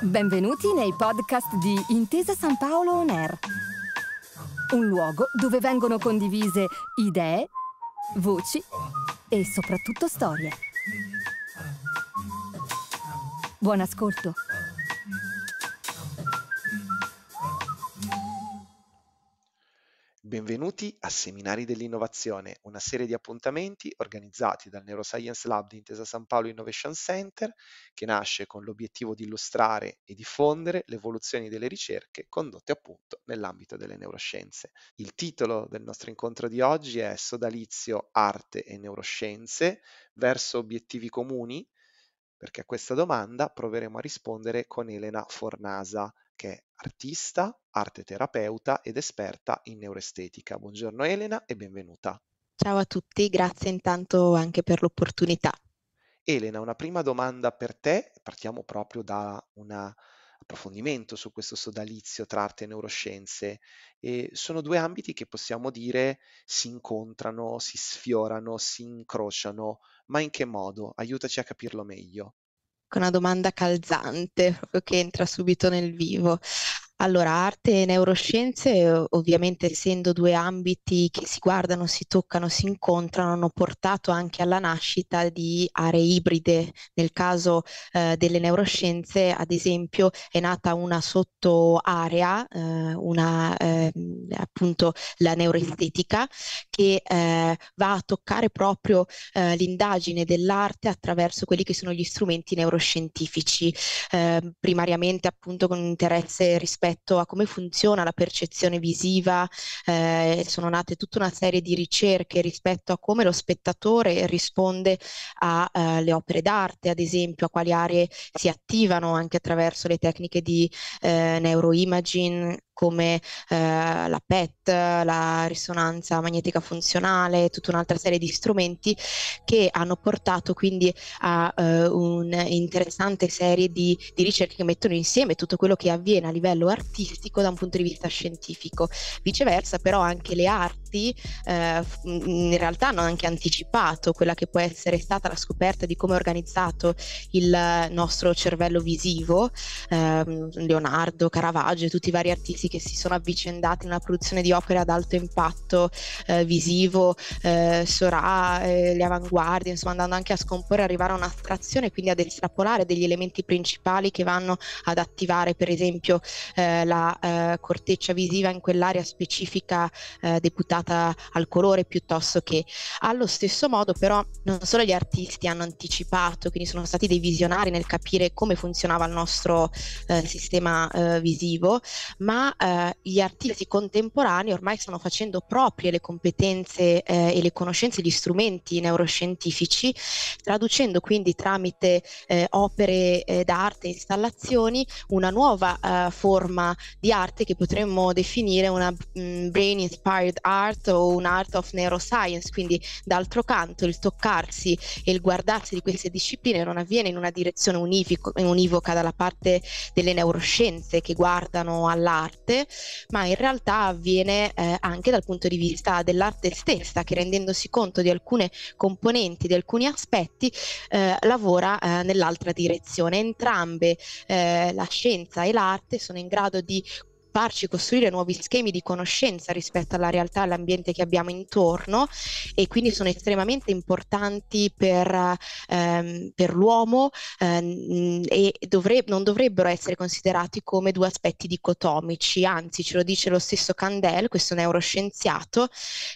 Benvenuti nei podcast di Intesa San Paolo On Air, un luogo dove vengono condivise idee, voci e soprattutto storie. Buon ascolto! Benvenuti a Seminari dell'Innovazione, una serie di appuntamenti organizzati dal Neuroscience Lab di Intesa San Paolo Innovation Center, che nasce con l'obiettivo di illustrare e diffondere le evoluzioni delle ricerche condotte appunto nell'ambito delle neuroscienze. Il titolo del nostro incontro di oggi è Sodalizio, arte e neuroscienze verso obiettivi comuni, perché a questa domanda proveremo a rispondere con Elena Fornasa che è artista, arte terapeuta ed esperta in neuroestetica. Buongiorno Elena e benvenuta. Ciao a tutti, grazie intanto anche per l'opportunità. Elena, una prima domanda per te, partiamo proprio da un approfondimento su questo sodalizio tra arte e neuroscienze. E sono due ambiti che possiamo dire si incontrano, si sfiorano, si incrociano, ma in che modo? Aiutaci a capirlo meglio una domanda calzante, proprio che entra subito nel vivo. Allora, arte e neuroscienze, ovviamente essendo due ambiti che si guardano, si toccano, si incontrano, hanno portato anche alla nascita di aree ibride. Nel caso eh, delle neuroscienze, ad esempio, è nata una sottoarea, eh, una, eh, appunto la neuroestetica, che eh, va a toccare proprio eh, l'indagine dell'arte attraverso quelli che sono gli strumenti neuroscientifici, eh, primariamente appunto con interesse rispetto rispetto a come funziona la percezione visiva, eh, sono nate tutta una serie di ricerche rispetto a come lo spettatore risponde alle eh, opere d'arte, ad esempio, a quali aree si attivano anche attraverso le tecniche di eh, neuroimaging come eh, la PET, la risonanza magnetica funzionale, tutta un'altra serie di strumenti che hanno portato quindi a eh, un'interessante serie di, di, ricerche che mettono insieme tutto quello che avviene a livello artistico da un punto di vista scientifico. Viceversa però anche le arti eh, in realtà hanno anche anticipato quella che può essere stata la scoperta di come è organizzato il nostro cervello visivo, ehm, Leonardo, Caravaggio e tutti i vari artisti artisti che si sono avvicendati nella produzione di opere ad alto impatto eh, visivo, eh, Sora, eh, le avanguardie, insomma andando anche a scomporre, arrivare a un'attrazione, quindi ad estrapolare degli elementi principali che vanno ad attivare per esempio eh, la eh, corteccia visiva in quell'area specifica eh, deputata al colore piuttosto che allo stesso modo però non solo gli artisti hanno anticipato, quindi sono stati dei visionari nel capire come funzionava il nostro eh, sistema eh, visivo, ma eh, gli artisti contemporanei ormai stanno facendo proprie le competenze eh, e le conoscenze, gli strumenti neuroscientifici, traducendo quindi tramite eh, opere eh, d'arte e installazioni una nuova eh, forma di arte che potremmo definire una mh, mm, brain inspired art o un art of neuroscience, quindi d'altro canto il toccarsi e il guardarsi di queste discipline non avviene in una direzione univoca dalla parte delle neuroscienze che guardano all'arte dell'arte, ma in realtà avviene eh, anche dal punto di vista dell'arte stessa, che rendendosi conto di alcune componenti, di alcuni aspetti, eh, lavora eh, nell'altra direzione. Entrambe eh, la scienza e l'arte sono in grado di svilupparci, costruire nuovi schemi di conoscenza rispetto alla realtà, all'ambiente che abbiamo intorno e quindi sono estremamente importanti per, ehm, per l'uomo ehm, e dovreb- non dovrebbero essere considerati come due aspetti dicotomici, anzi ce lo dice lo stesso Candel, questo neuroscienziato,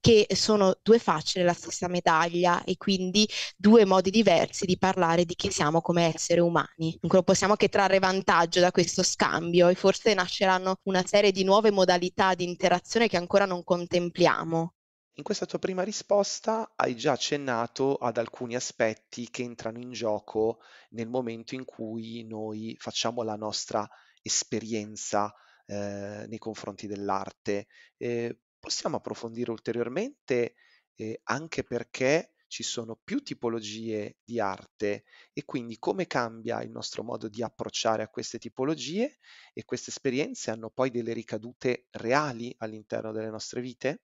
che sono due facce della stessa medaglia e quindi due modi diversi di parlare di chi siamo come esseri umani. Dunque possiamo che trarre vantaggio da questo scambio e forse nasceranno una serie di nuove modalità di interazione che ancora non contempliamo. In questa tua prima risposta hai già accennato ad alcuni aspetti che entrano in gioco nel momento in cui noi facciamo la nostra esperienza eh, nei confronti dell'arte. Eh, possiamo approfondire ulteriormente eh, anche perché ci sono più tipologie di arte e quindi come cambia il nostro modo di approcciare a queste tipologie e queste esperienze hanno poi delle ricadute reali all'interno delle nostre vite?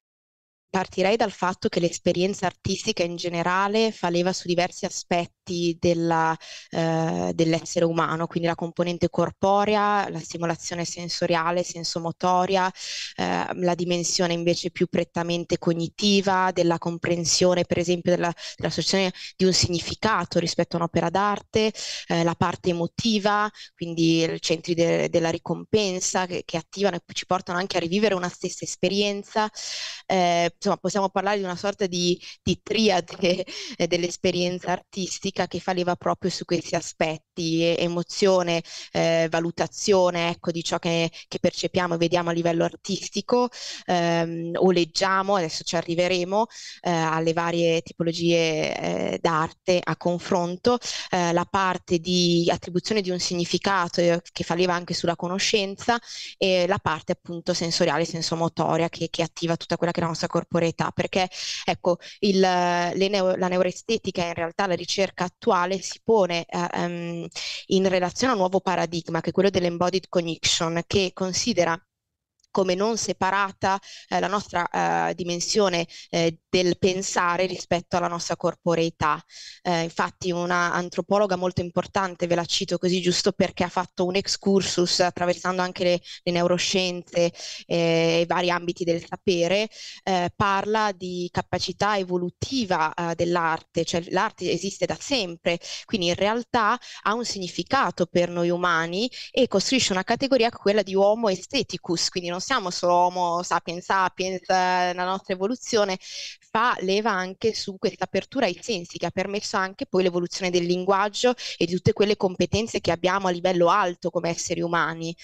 Partirei dal fatto che l'esperienza artistica in generale fa leva su diversi aspetti aspetti della, eh, dell'essere umano, quindi la componente corporea, la stimolazione sensoriale, sensomotoria, eh, la dimensione invece più prettamente cognitiva, della comprensione per esempio della, soluzione di un significato rispetto a un'opera d'arte, eh, la parte emotiva, quindi i centri de- della ricompensa che, che, attivano e ci portano anche a rivivere una stessa esperienza. Eh, insomma, possiamo parlare di una sorta di, di triade eh, dell'esperienza artistica ricerca che fa leva proprio su questi aspetti, emozione, eh, valutazione ecco, di ciò che, che, percepiamo e vediamo a livello artistico ehm, o leggiamo, adesso ci arriveremo, eh, alle varie tipologie eh, d'arte a confronto, eh, la parte di attribuzione di un significato eh, che fa leva anche sulla conoscenza e la parte appunto sensoriale, sensomotoria che, che attiva tutta quella che è la nostra corporeità, perché ecco, il, neo, la neuroestetica è in realtà la ricerca attuale si pone eh, ehm, in relazione a un nuovo paradigma che è quello dell'embodied cognition che considera come non separata eh, la nostra eh, dimensione eh, del pensare rispetto alla nostra corporeità. Eh, infatti una antropologa molto importante, ve la cito così giusto perché ha fatto un excursus attraversando anche le, le neuroscienze eh, e i vari ambiti del sapere, eh, parla di capacità evolutiva dell'arte, cioè l'arte esiste da sempre, quindi in realtà ha un significato per noi umani e costruisce una categoria quella di homo esteticus, quindi non non siamo solo Homo sapiens sapiens, eh, la nostra evoluzione fa leva anche su questa apertura ai sensi che ha permesso anche poi l'evoluzione del linguaggio e di tutte quelle competenze che abbiamo a livello alto come esseri umani.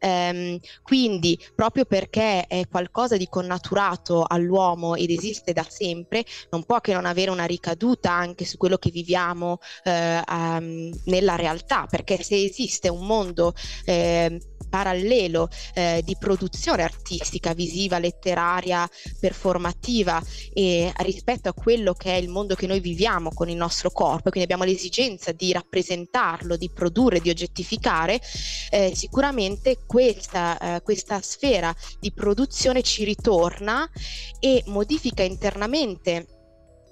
Ehm, quindi proprio perché è qualcosa di connaturato all'uomo ed esiste da sempre, non può che non avere una ricaduta anche su quello che viviamo eh, um, nella realtà, perché se esiste un mondo eh, parallelo eh, di produzione artistica, visiva, letteraria, performativa e rispetto a quello che è il mondo che noi viviamo con il nostro corpo, quindi abbiamo l'esigenza di rappresentarlo, di produrre, di oggettificare, eh, sicuramente questa, eh, questa sfera di produzione ci ritorna e modifica internamente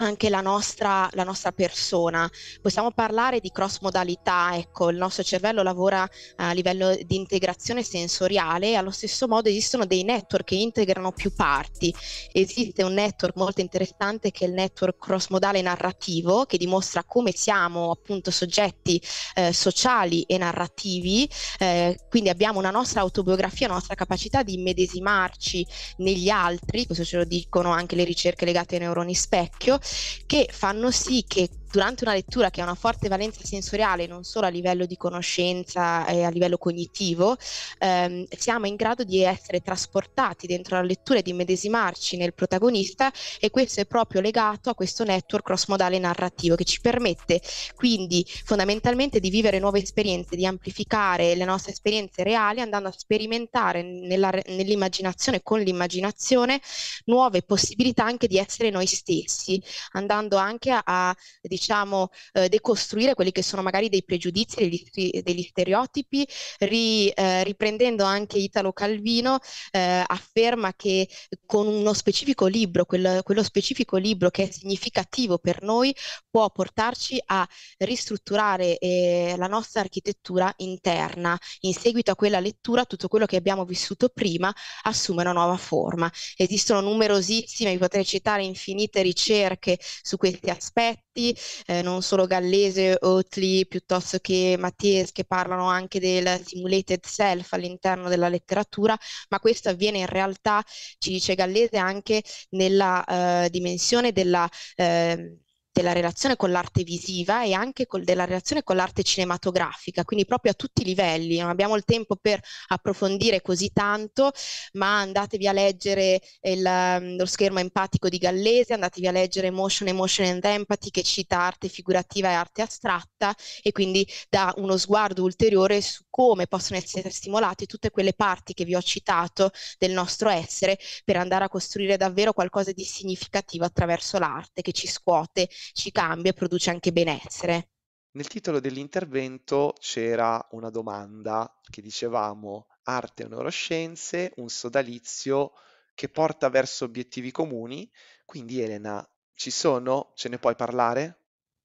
anche la nostra, la nostra, persona. Possiamo parlare di cross modalità, ecco, il nostro cervello lavora eh, a livello di integrazione sensoriale, allo stesso modo esistono dei network che integrano più parti. Esiste un network molto interessante che è il network cross modale narrativo, che dimostra come siamo appunto soggetti eh, sociali e narrativi, eh, quindi abbiamo una nostra autobiografia, una nostra capacità di immedesimarci negli altri, questo ce lo dicono anche le ricerche legate ai neuroni specchio, che fanno sì che durante una lettura che ha una forte valenza sensoriale, non solo a livello di conoscenza e a livello cognitivo, ehm, siamo in grado di essere trasportati dentro la lettura e di medesimarci nel protagonista e questo è proprio legato a questo network cross-modale narrativo che ci permette quindi fondamentalmente di vivere nuove esperienze, di amplificare le nostre esperienze reali andando a sperimentare nella, nell'immaginazione, con l'immaginazione, nuove possibilità anche di essere noi stessi, andando anche a, a diciamo, eh, decostruire quelli che sono magari dei pregiudizi, degli, degli stereotipi, ri, eh, riprendendo anche Italo Calvino, eh, afferma che con uno specifico libro, quel, quello specifico libro che è significativo per noi, può portarci a ristrutturare eh, la nostra architettura interna. In seguito a quella lettura, tutto quello che abbiamo vissuto prima assume una nuova forma. Esistono numerosissime, vi potrei citare infinite ricerche su questi aspetti, eh, non solo Gallese, Otley, piuttosto che Mattias, che parlano anche del simulated self all'interno della letteratura, ma questo avviene in realtà, ci dice Gallese, anche nella eh, dimensione della... Eh, della relazione con l'arte visiva e anche col, della relazione con l'arte cinematografica, quindi proprio a tutti i livelli. Non abbiamo il tempo per approfondire così tanto, ma andatevi a leggere il, mm, lo schermo empatico di Gallese, andatevi a leggere Motion, Emotion and Empathy che cita arte figurativa e arte astratta e quindi dà uno sguardo ulteriore su come possono essere stimolate tutte quelle parti che vi ho citato del nostro essere per andare a costruire davvero qualcosa di significativo attraverso l'arte che ci scuote ci cambia e produce anche benessere. Nel titolo dell'intervento c'era una domanda che dicevamo arte e neuroscienze, un sodalizio che porta verso obiettivi comuni, quindi Elena, ci sono? Ce ne puoi parlare?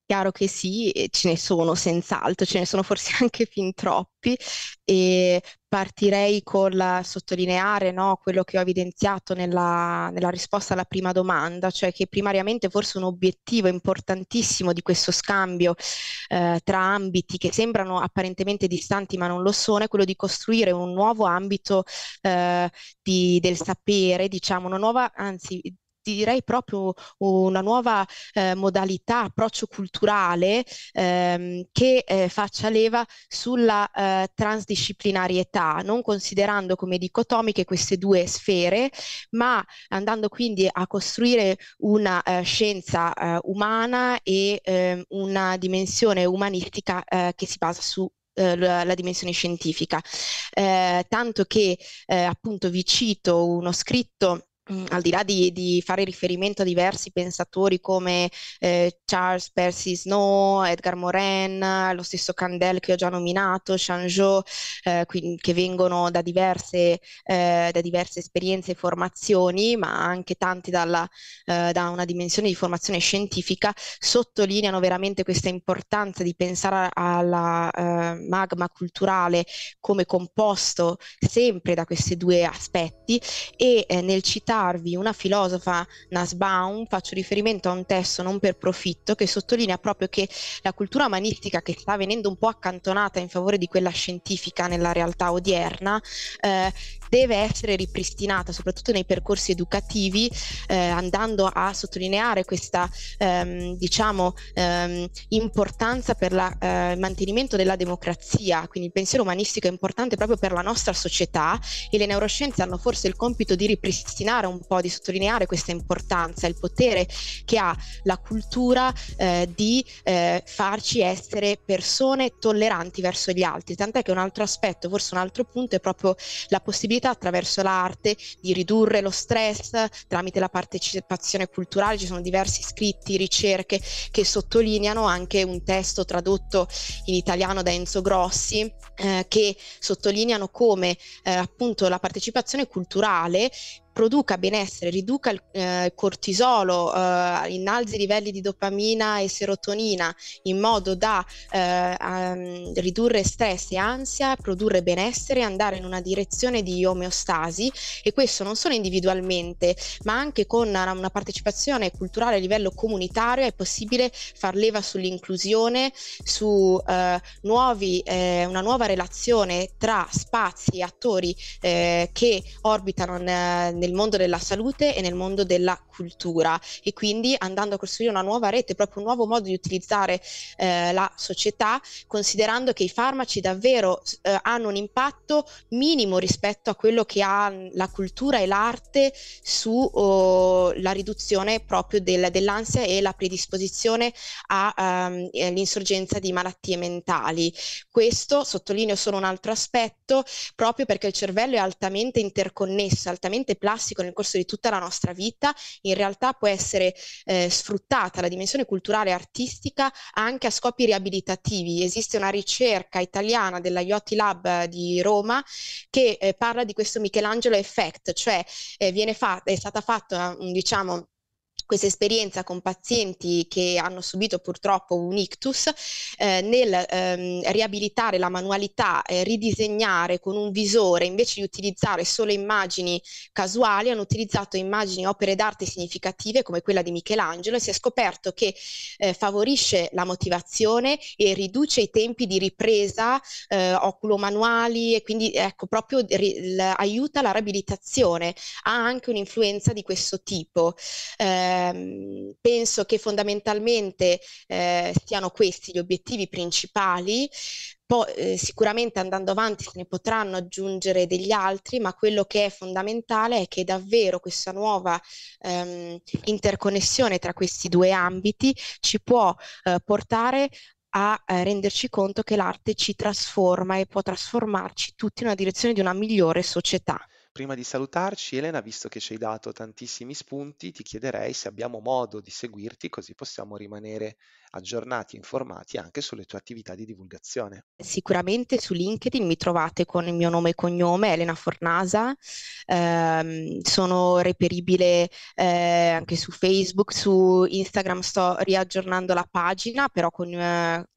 Chiaro che sì, ce ne sono senz'altro, ce ne sono forse anche fin troppi e partirei col sottolineare no, quello che ho evidenziato nella, nella, risposta alla prima domanda, cioè che primariamente forse un obiettivo importantissimo di questo scambio eh, tra ambiti che sembrano apparentemente distanti ma non lo sono è quello di costruire un nuovo ambito eh, di, del sapere, diciamo una nuova, anzi ti direi proprio una nuova eh, modalità, approccio culturale ehm, che eh, faccia leva sulla eh, transdisciplinarietà, non considerando come dicotomiche queste due sfere, ma andando quindi a costruire una eh, scienza eh, umana e ehm, una dimensione umanistica eh, che si basa su la, la dimensione scientifica. tanto che appunto vi cito uno scritto Mm, al di là di, di, fare riferimento a diversi pensatori come eh, Charles Percy Snow, Edgar Morin, lo stesso Candel che ho già nominato, Changeau, eh, che vengono da diverse, eh, da diverse, esperienze e formazioni, ma anche tanti dalla, eh, da una dimensione di formazione scientifica, sottolineano veramente questa importanza di pensare alla eh, magma culturale come composto sempre da questi due aspetti e eh, nel citare citarvi una filosofa, Nussbaum, faccio riferimento a un testo non per profitto che sottolinea proprio che la cultura umanistica che sta venendo un po' accantonata in favore di quella scientifica nella realtà odierna eh, deve essere ripristinata soprattutto nei percorsi educativi eh, andando a sottolineare questa ehm, diciamo ehm, importanza per eh, il eh, mantenimento della democrazia quindi il pensiero umanistico è importante proprio per la nostra società e le neuroscienze hanno forse il compito di ripristinare parlare un po', di sottolineare questa importanza, il potere che ha la cultura eh, di eh, farci essere persone tolleranti verso gli altri, tant'è che un altro aspetto, forse un altro punto è proprio la possibilità attraverso l'arte di ridurre lo stress tramite la partecipazione culturale, ci sono diversi scritti, ricerche che sottolineano anche un testo tradotto in italiano da Enzo Grossi eh, che sottolineano come eh, appunto la partecipazione culturale produca benessere, riduca il eh, cortisolo, eh, innalzi i livelli di dopamina e serotonina in modo da eh, um, ridurre stress e ansia, produrre benessere, andare in una direzione di omeostasi e questo non solo individualmente ma anche con una, una partecipazione culturale a livello comunitario è possibile far leva sull'inclusione, su eh, nuovi, eh, una nuova relazione tra spazi e attori eh, che orbitano nel nel mondo della salute e nel mondo della cultura e quindi andando a costruire una nuova rete, proprio un nuovo modo di utilizzare eh, la società, considerando che i farmaci davvero eh, hanno un impatto minimo rispetto a quello che ha la cultura e l'arte sulla oh, riduzione proprio del, dell'ansia e la predisposizione all'insorgenza ehm, eh, um, di malattie mentali. Questo sottolineo solo un altro aspetto, proprio perché il cervello è altamente interconnesso, altamente plastico classico nel corso di tutta la nostra vita, in realtà può essere eh, sfruttata la dimensione culturale e artistica anche a scopi riabilitativi. Esiste una ricerca italiana della IOTI Lab eh, di Roma che eh, parla di questo Michelangelo effect, cioè eh, viene fa- è stata fatta, diciamo, questa esperienza con pazienti che hanno subito purtroppo un ictus eh, nel ehm, riabilitare la manualità, eh, ridisegnare con un visore, invece di utilizzare solo immagini casuali, hanno utilizzato immagini, opere d'arte significative come quella di Michelangelo e si è scoperto che eh, favorisce la motivazione e riduce i tempi di ripresa eh, oculomanuali e quindi ecco proprio ri- l- aiuta la riabilitazione, ha anche un'influenza di questo tipo. Eh, ehm, penso che fondamentalmente eh, siano questi gli obiettivi principali. Poi eh, sicuramente andando avanti se ne potranno aggiungere degli altri, ma quello che è fondamentale è che davvero questa nuova ehm, interconnessione tra questi due ambiti ci può eh, portare a eh, renderci conto che l'arte ci trasforma e può trasformarci tutti in una direzione di una migliore società. Prima di salutarci, Elena, visto che ci hai dato tantissimi spunti, ti chiederei se abbiamo modo di seguirti così possiamo rimanere aggiornati, informati anche sulle tue attività di divulgazione. Sicuramente su LinkedIn mi trovate con il mio nome e cognome, Elena Fornasa, eh, sono reperibile eh, anche su Facebook, su Instagram sto riaggiornando la pagina, però con, eh,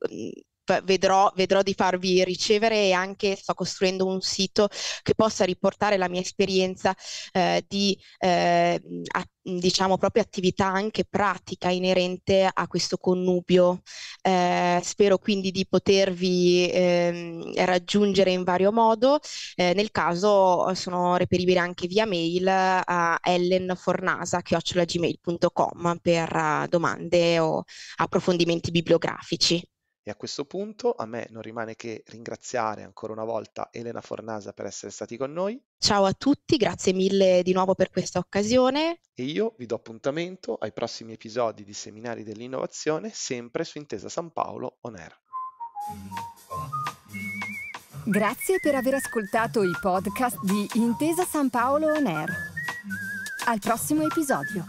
vedrò, vedrò di farvi ricevere e anche sto costruendo un sito che possa riportare la mia esperienza eh, di eh, a, diciamo proprio attività anche pratica inerente a questo connubio. Eh, spero quindi di potervi ehm, raggiungere in vario modo, eh, nel caso sono reperibile anche via mail a ellenfornasa.gmail.com per eh, domande o approfondimenti bibliografici. E a questo punto a me non rimane che ringraziare ancora una volta Elena Fornasa per essere stati con noi. Ciao a tutti, grazie mille di nuovo per questa occasione. E io vi do appuntamento ai prossimi episodi di Seminari dell'Innovazione, sempre su Intesa San Paolo On Air. Grazie per aver ascoltato i podcast di Intesa San Paolo On Air. Al prossimo episodio.